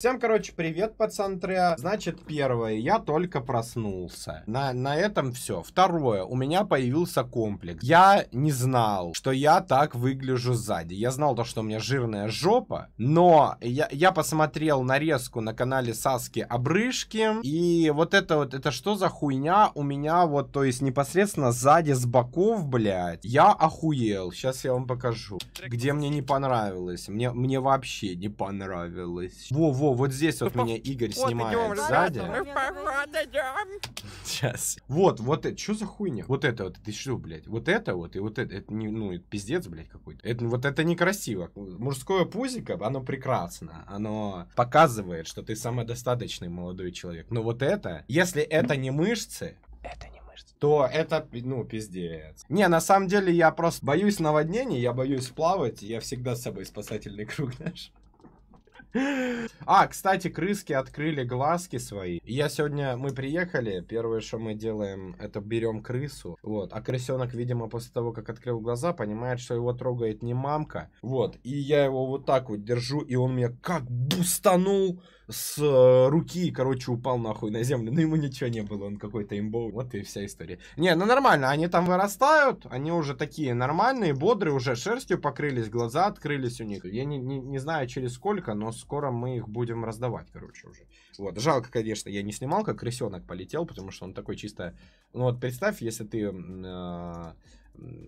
Всем, короче, привет, пацан Треа. Значит, первое, я только проснулся. На, на этом все. Второе, у меня появился комплекс. Я не знал, что я так выгляжу сзади. Я знал то, что у меня жирная жопа, но я, я посмотрел нарезку на канале Саски обрыжки, и вот это вот, это что за хуйня у меня вот, то есть непосредственно сзади с боков, блядь, я охуел. Сейчас я вам покажу, где мне не понравилось. Мне, мне вообще не понравилось. Во-во. Во, вот здесь вот ну, меня Игорь снимает сзади. Сейчас. Вот, вот это, что за хуйня? Вот это вот, ты что, блядь? Вот это вот, и вот это, это не, ну, пиздец, блядь, какой-то. Это, ну, вот это некрасиво. Мужское пузико, оно прекрасно. Оно показывает, что ты самодостаточный молодой человек. Но вот это, если это не мышцы, это не то это, ну, пиздец. Не, на самом деле я просто боюсь наводнений, я боюсь плавать, я всегда с собой спасательный круг знаешь. А, кстати, крыски открыли глазки свои. Я сегодня, мы приехали, первое, что мы делаем, это берем крысу. Вот, а крысенок, видимо, после того, как открыл глаза, понимает, что его трогает не мамка. Вот, и я его вот так вот держу, и он меня как бустанул с э, руки, короче, упал нахуй на землю. но ну, ему ничего не было, он какой-то имбов. Вот и вся история. Не, ну нормально, они там вырастают, они уже такие нормальные, бодрые, уже шерстью покрылись, глаза открылись у них. Я не, не, не знаю, через сколько, но скоро мы их будем раздавать, короче, уже. Вот, жалко, конечно, я не снимал, как крысенок полетел, потому что он такой чисто... Ну вот представь, если ты... Э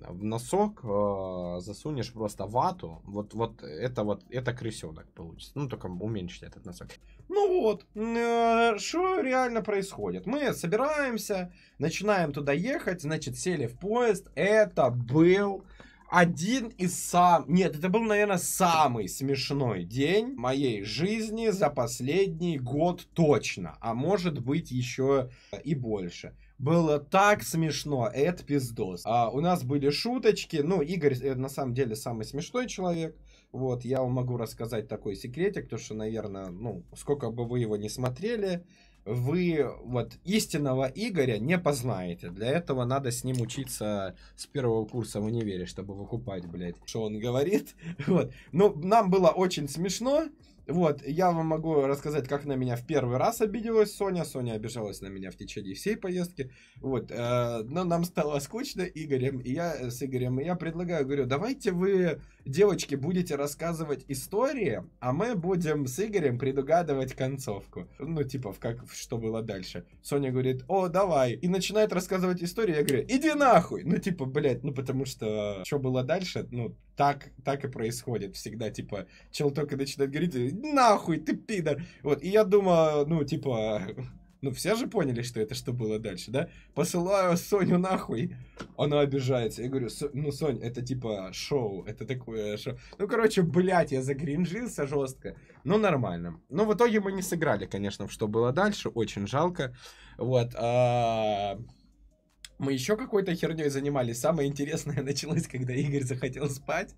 в носок э, засунешь просто вату, вот, вот это вот, это крысенок получится. Ну, только уменьшить этот носок. Ну вот, э, что э, реально происходит? Мы собираемся, начинаем туда ехать, значит, сели в поезд. Это был один из сам... Нет, это был, наверное, самый смешной день моей жизни за последний год точно. А может быть, еще и больше. Было так смешно, это пиздос. А, у нас были шуточки, ну, Игорь э, на самом деле самый смешной человек. Вот, я вам могу рассказать такой секретик, то что, наверное, ну, сколько бы вы его не смотрели, вы вот истинного Игоря не познаете. Для этого надо с ним учиться с первого курса в универе, чтобы выкупать, блядь, что он говорит. Вот. Но ну, нам было очень смешно. Вот, я вам могу рассказать, как на меня в первый раз обиделась Соня. Соня обижалась на меня в течение всей поездки. Вот, э, но нам стало скучно Игорем, и я э, с Игорем, и я предлагаю, говорю, давайте вы, девочки, будете рассказывать истории, а мы будем с Игорем предугадывать концовку. Ну, типа, в как, что было дальше. Соня говорит, о, давай. И начинает рассказывать историю, я говорю, иди нахуй! Ну, типа, блядь, ну, потому что, что было дальше, ну, так, так и происходит всегда, типа, чел только начинает говорить, нахуй ты пидор, вот, и я думаю, ну, типа, ну, все же поняли, что это что было дальше, да? Посылаю Соню нахуй. Она обижается. Я говорю, ну, Соня это типа шоу. Это такое шоу. Ну, короче, блядь, я загринжился жестко. Ну, нормально. ну в итоге мы не сыграли, конечно, в что было дальше. Очень жалко. Вот. А... Мы еще какой-то херней занимались. Самое интересное началось, когда Игорь захотел спать.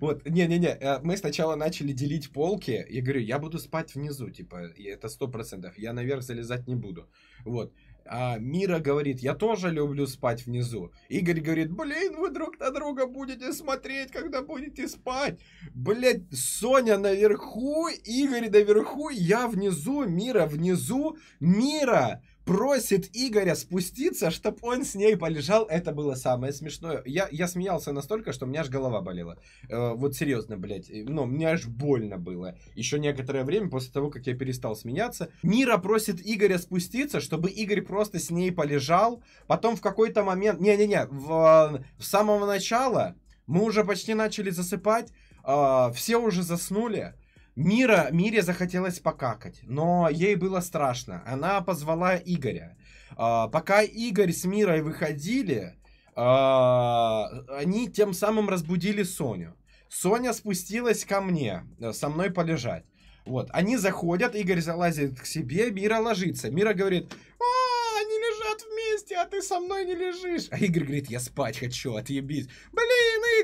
Вот, не-не-не, э, мы сначала начали делить полки. Я говорю, я буду спать внизу, типа, и это сто процентов. Я наверх залезать не буду. Вот. А Мира говорит, я тоже люблю спать внизу. Игорь говорит, блин, вы друг на друга будете смотреть, когда будете спать. Блять, Соня наверху, Игорь наверху, я внизу, Мира внизу, Мира просит Игоря спуститься, чтобы он с ней полежал. Это было самое смешное. Я, я смеялся настолько, что у меня аж голова болела. Э, вот серьезно, блядь. Э, ну, мне аж больно было. Еще некоторое время после того, как я перестал смеяться. Мира просит Игоря спуститься, чтобы Игорь просто с ней полежал. Потом в какой-то момент... Не-не-не, в, в самого начала мы уже почти начали засыпать. Э, все уже заснули. Мира, Мире захотелось покакать, но ей было страшно. Она позвала Игоря. А, пока Игорь с Мирой выходили, а, они тем самым разбудили Соню. Соня спустилась ко мне, э, со мной полежать. Вот, они заходят, Игорь залазит к себе, Мира ложится. Мира говорит, а, они лежат вместе, а ты со мной не лежишь. А Игорь говорит, я спать хочу, отъебись. Блин!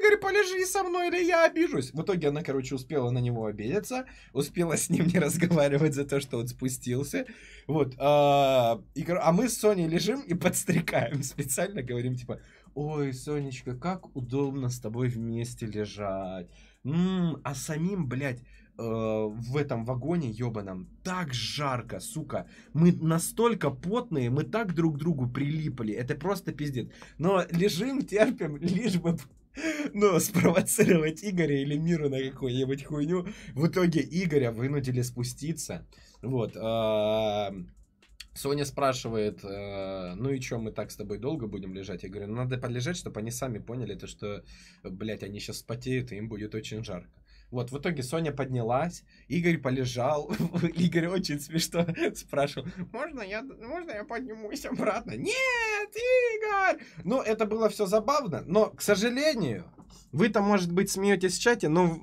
Игорь, полежи со мной, или я обижусь. В итоге она, короче, успела на него обидеться, успела с ним не разговаривать за то, что он спустился. Вот. А, и, а мы с Соней лежим и подстрекаем. Специально говорим, типа, ой, Сонечка, как удобно с тобой вместе лежать. М-м, а самим, блядь, э, в этом вагоне ебаном так жарко, сука. Мы настолько потные, мы так друг к другу прилипли. Это просто пиздец. Но лежим, терпим, лишь бы ну, спровоцировать Игоря или миру на какую-нибудь хуйню. В итоге Игоря вынудили спуститься. Вот. А, Соня спрашивает, а, ну и что, мы так с тобой долго будем лежать? Я говорю, ну надо подлежать, чтобы они сами поняли, то, что, блядь, они сейчас потеют, и им будет очень жарко. Вот, в итоге Соня поднялась, Игорь полежал, Игорь очень смешно спрашивал, можно я, можно я поднимусь обратно? Нет, Игорь! Ну, это было все забавно, но, к сожалению, вы там может быть, смеетесь в чате, но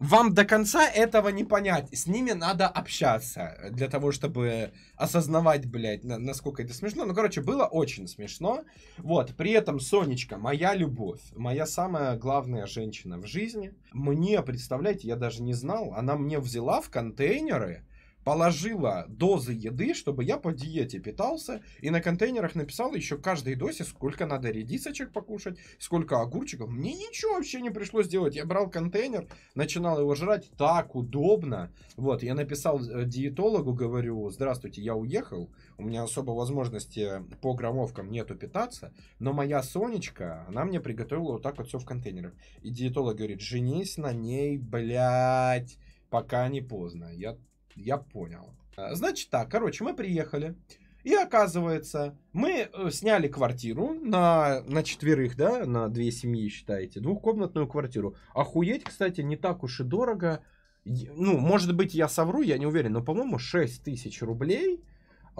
вам до конца этого не понять. С ними надо общаться для того, чтобы осознавать, блядь, на, насколько это смешно. Ну, короче, было очень смешно. Вот, при этом Сонечка, моя любовь, моя самая главная женщина в жизни. Мне, представляете, я даже не знал, она мне взяла в контейнеры положила дозы еды, чтобы я по диете питался, и на контейнерах написала еще каждой дозе, сколько надо редисочек покушать, сколько огурчиков. Мне ничего вообще не пришлось делать. Я брал контейнер, начинал его жрать, так удобно. Вот, я написал э, диетологу, говорю, здравствуйте, я уехал, у меня особо возможности по граммовкам нету питаться, но моя Сонечка, она мне приготовила вот так вот все в контейнерах. И диетолог говорит, женись на ней, блядь, пока не поздно. Я я понял. Э, значит так, короче, мы приехали. И оказывается, мы э, сняли квартиру на, на четверых, да, на две семьи, считаете, двухкомнатную квартиру. Охуеть, кстати, не так уж и дорого. Ну, может быть, я совру, я не уверен, но, по-моему, 6 тысяч рублей э,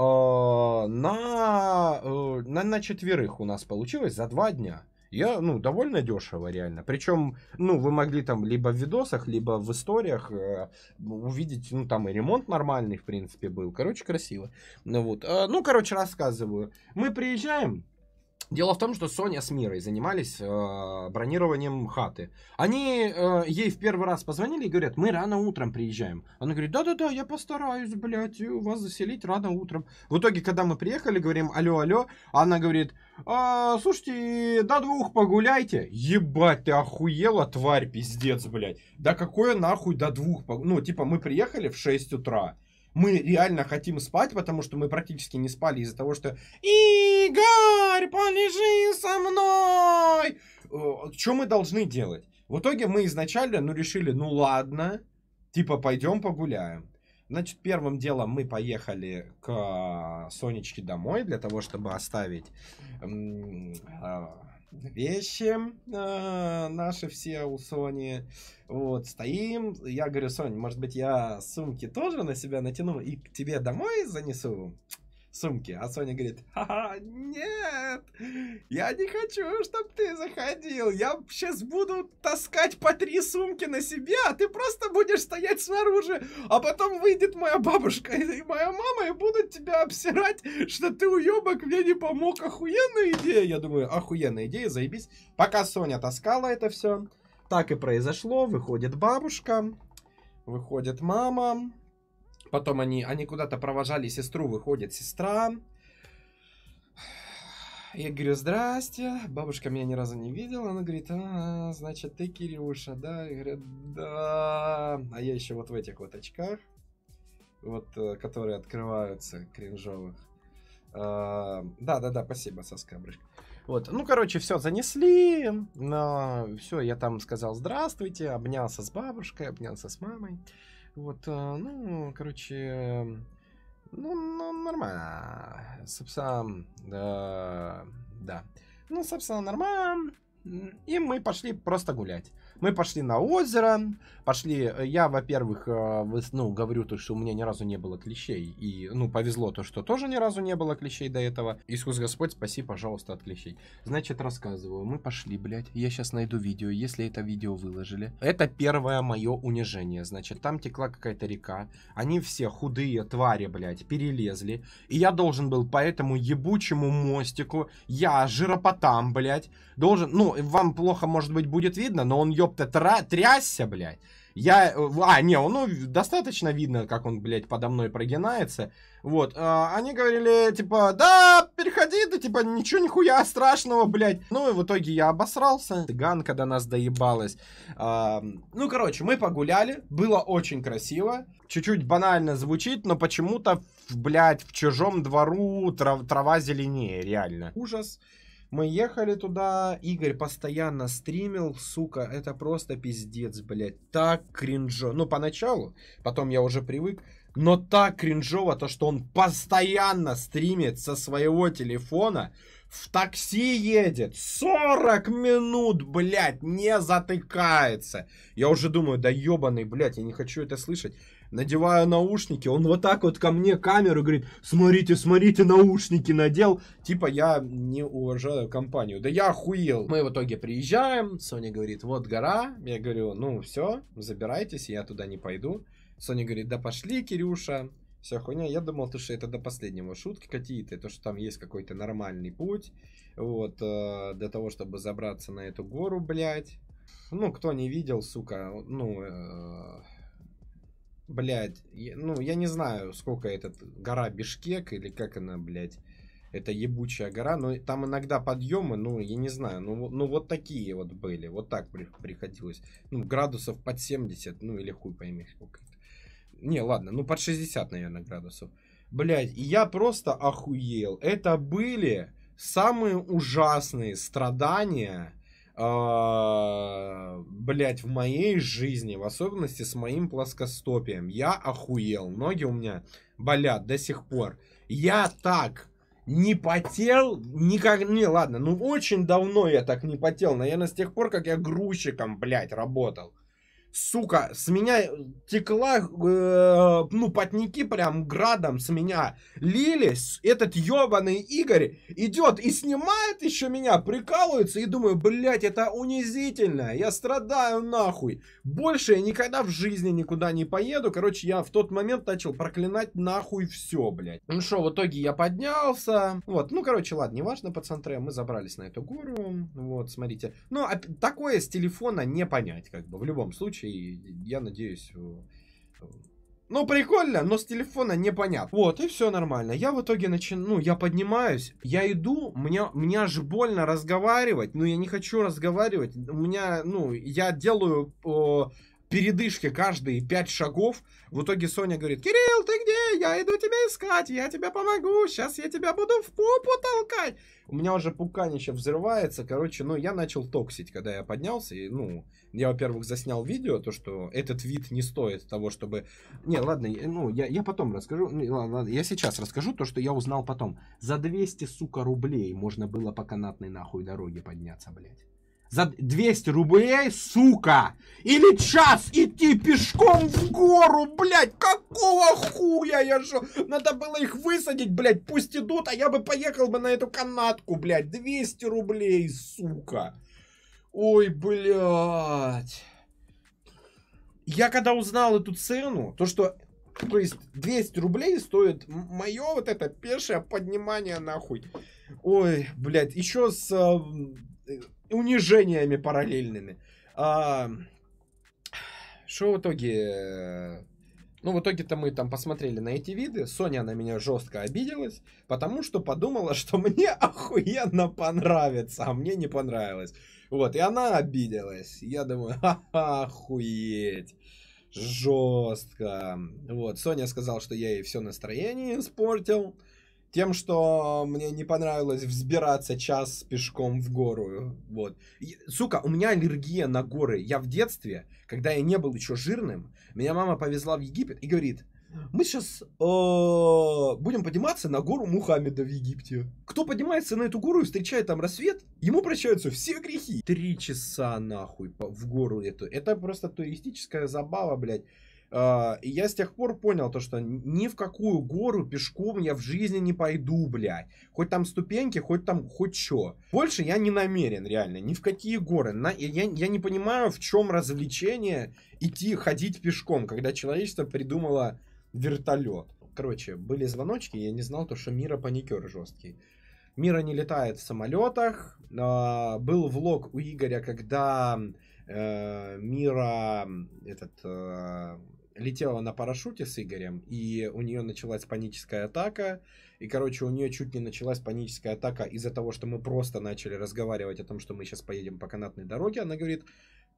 на, э, на, на четверых у нас получилось за два дня. Я, ну, довольно дешево реально. Причем, ну, вы могли там либо в видосах, либо в историях э, увидеть, ну, там и ремонт нормальный, в принципе, был. Короче, красиво. Ну, вот. Э, ну, короче, рассказываю. Мы приезжаем, Дело в том, что Соня с Мирой занимались э, бронированием хаты. Они э, ей в первый раз позвонили и говорят, мы рано утром приезжаем. Она говорит, да-да-да, я постараюсь, блядь, э, вас заселить рано утром. В итоге, когда мы приехали, говорим, алло, алло, она говорит, а, слушайте, до двух погуляйте. Ебать, ты охуела, тварь, пиздец, блядь. Да какое нахуй до двух погуляйте? Ну, типа, мы приехали в 6 утра. Мы реально хотим спать, потому что мы практически не спали из-за того, что «Игорь, полежи со мной!» э, Что мы должны делать? В итоге мы изначально, ну, решили, ну, ладно, типа, пойдем погуляем. Значит, первым делом мы поехали к э, Сонечке домой для того, чтобы оставить э, вещи э, наши все у Сони. Вот, стоим. Я говорю, Соня, может быть, я сумки тоже на себя натяну и к тебе домой занесу? сумки. А Соня говорит, ха нет, я не хочу, чтобы ты заходил. Я сейчас буду таскать по три сумки на себе, а ты просто будешь стоять снаружи. А потом выйдет моя бабушка и моя мама и будут тебя обсирать, что ты уебок, мне не помог. Охуенная идея. Я думаю, охуенная идея, заебись. Пока Соня таскала это все, так и произошло. Выходит бабушка, выходит мама, Потом они, они куда-то провожали сестру, выходит сестра. Я говорю, здрасте, бабушка меня ни разу не видела, она говорит, а, значит, ты Кирюша, да? Я говорю, да, а я еще вот в этих вот очках, вот, э, которые открываются, кринжовых. А, да, да, да, спасибо, соска, брышка. Вот, ну, короче, все занесли, но все, я там сказал здравствуйте, обнялся с бабушкой, обнялся с мамой. Вот, э, ну, короче, ну, ну нормально. Собственно, да, да. Ну, собственно, нормально. И мы пошли просто гулять. Мы пошли на озеро, пошли, э, я, во-первых, э, ну, говорю то, что у меня ни разу не было клещей, и, ну, повезло то, что тоже ни разу не было клещей до этого. Иисус Господь, спаси, пожалуйста, от клещей. Значит, рассказываю, мы пошли, блядь, я сейчас найду видео, если это видео выложили. Это первое мое унижение, значит, там текла какая-то река, они все худые твари, блядь, перелезли, и я должен был по этому ебучему мостику, я жиропотам, блядь, должен, ну, вам плохо, может быть, будет видно, но он, ёб мешок-то тра- трясся, блядь. Я... Э, а, не, ну, достаточно видно, как он, блядь, подо мной прогинается. Вот. А, они говорили, типа, да, переходи, да, типа, ничего нихуя страшного, блядь. Ну, и в итоге я обосрался. Ган, когда нас доебалась. А, ну, короче, мы погуляли. Было очень красиво. Чуть-чуть банально звучит, но почему-то, блядь, в чужом двору трав трава зеленее, реально. Ужас. Мы ехали туда, Игорь постоянно стримил, сука, это просто пиздец, блядь. Так кринжо. Ну, поначалу, потом я уже привык, но так кринжово то, что он постоянно стримит со своего телефона, в такси едет, 40 минут, блядь, не затыкается. Я уже думаю, да ебаный, блядь, я не хочу это слышать надеваю наушники, он вот так вот ко мне камеру говорит, смотрите, смотрите, наушники надел, типа я не уважаю компанию, да я охуел. Мы в итоге приезжаем, Соня говорит, вот гора, я говорю, ну все, забирайтесь, я туда не пойду. Соня говорит, да пошли, Кирюша, вся хуйня. Я думал, то, что это до последнего шутки какие-то, то, что там есть какой-то нормальный путь, вот, э, для того, чтобы забраться на эту гору, блядь. Ну, кто не видел, сука, ну, э, блядь, я, ну, я не знаю, сколько этот гора Бишкек или как она, блядь, это ебучая гора, но там иногда подъемы, ну, я не знаю, ну, ну вот такие вот были, вот так при, приходилось. Ну, градусов под 70, ну, или хуй пойми сколько это. Не, ладно, ну, под 60, наверное, градусов. Блядь, я просто охуел. Это были самые ужасные страдания, а, блять, в моей жизни, в особенности с моим плоскостопием, я охуел. Ноги у меня болят до сих пор. Я так не потел никак... Не, ладно, ну очень давно я так не потел. Наверное, с тех пор, как я грузчиком, блядь, работал сука, с меня текла, э, ну, потники прям градом с меня лились. Этот ебаный Игорь идет и снимает еще меня, прикалывается и думаю, блядь, это унизительно, я страдаю нахуй. Больше я никогда в жизни никуда не поеду. Короче, я в тот момент начал проклинать нахуй все, блядь. Ну что, в итоге я поднялся. Вот, ну, короче, ладно, неважно, пацаны, мы забрались на эту гору. Вот, смотрите. Ну, а такое с телефона не понять, как бы, в любом случае случае, я надеюсь... Ну, прикольно, но с телефона непонятно. Вот, и все нормально. Я в итоге начинаю, ну, я поднимаюсь, я иду, мне, мне аж больно разговаривать, но я не хочу разговаривать. У меня, ну, я делаю... О, передышке каждые пять шагов. В итоге Соня говорит, Кирилл, ты где? Я иду тебя искать, я тебя помогу, сейчас я тебя буду в попу толкать. У меня уже пуканище взрывается, короче, ну, я начал токсить, когда я поднялся, и, ну, я, во-первых, заснял видео, то, что этот вид не стоит того, чтобы... Не, ладно, ну, я, я потом расскажу, ну, ладно, ладно, я сейчас расскажу то, что я узнал потом. За 200, сука, рублей можно было по канатной нахуй дороге подняться, блядь за 200 рублей, сука, или час идти пешком в гору, блядь, какого хуя я же, надо было их высадить, блядь, пусть идут, а я бы поехал бы на эту канатку, блядь, 200 рублей, сука, ой, блядь. Я когда узнал эту цену, то что, то есть 200 рублей стоит мое вот это пешее поднимание нахуй. Ой, блядь, еще с э, унижениями параллельными. А, что в итоге... Э, ну, в итоге-то мы там посмотрели на эти виды. Соня на меня жестко обиделась, потому что подумала, что мне охуенно понравится, а мне не понравилось. Вот, и она обиделась. Я думаю, ха-ха, охуеть. Жестко. Вот, Соня сказала, что я ей все настроение испортил тем, что мне не понравилось взбираться час пешком в гору. Вот. И, сука, у меня аллергия на горы. Я в детстве, когда я не был еще жирным, меня мама повезла в Египет и говорит, мы сейчас э, будем подниматься на гору Мухаммеда в Египте. Кто поднимается на эту гору и встречает там рассвет, ему прощаются все грехи. Три часа нахуй в гору эту. Это просто туристическая забава, блядь. А, и я с тех пор понял то, что ни в какую гору пешком я в жизни не пойду, блядь. Хоть там ступеньки, хоть там хоть что. Больше я не намерен, реально, ни в какие горы. На, я, я не понимаю, в чем развлечение идти ходить пешком, когда человечество придумало вертолет. Короче, были звоночки, я не знал то, что Мира паникер жесткий. Мира не летает в самолетах. А, был влог у Игоря, когда э, Мира этот э, летела на парашюте с Игорем, и у нее началась паническая атака. И, короче, у нее чуть не началась паническая атака из-за того, что мы просто начали разговаривать о том, что мы сейчас поедем по канатной дороге. Она говорит,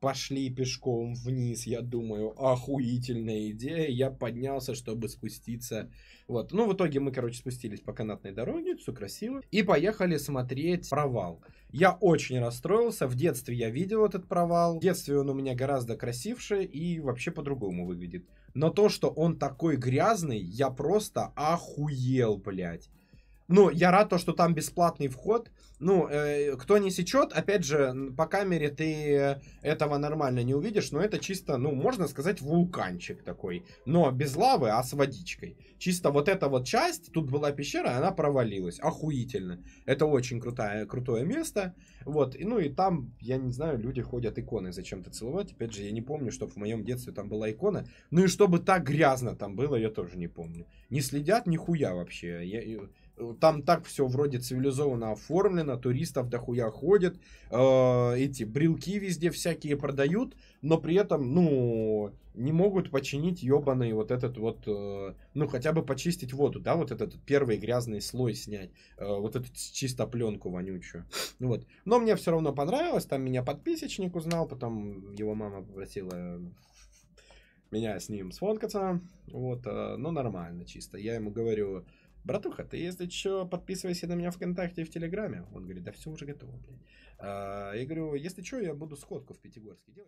пошли пешком вниз, я думаю, охуительная идея. Я поднялся, чтобы спуститься. Вот. Ну, в итоге мы, короче, спустились по канатной дороге, все красиво. И поехали смотреть провал. Я очень расстроился. В детстве я видел этот провал. В детстве он у меня гораздо красивше и вообще по-другому выглядит. Но то, что он такой грязный, я просто охуел, блядь. Ну, я рад то, что там бесплатный вход. Ну, э, кто не сечет, опять же, по камере ты этого нормально не увидишь, но это чисто, ну, можно сказать, вулканчик такой. Но без лавы, а с водичкой. Чисто вот эта вот часть, тут была пещера, она провалилась. Охуительно. Это очень крутое, крутое место. Вот, и, ну и там, я не знаю, люди ходят иконы зачем-то целовать. Опять же, я не помню, чтобы в моем детстве там была икона. Ну и чтобы так грязно там было, я тоже не помню. Не следят нихуя вообще. Я, там так все вроде цивилизованно оформлено, туристов дохуя ходит, э, эти брелки везде всякие продают, но при этом, ну, не могут починить ебаный вот этот вот, э, ну, хотя бы почистить воду, да, вот этот первый грязный слой снять, э, вот эту чисто пленку вонючую, ну вот. Но мне все равно понравилось, там меня подписочник узнал, потом его мама попросила меня с ним сфоткаться, вот, э, ну, нормально чисто. Я ему говорю, Братуха, ты, если что, подписывайся на меня ВКонтакте и в Телеграме. Он говорит, да все уже готово, блядь. А, я говорю, если что, я буду сходку в Пятигорске делать.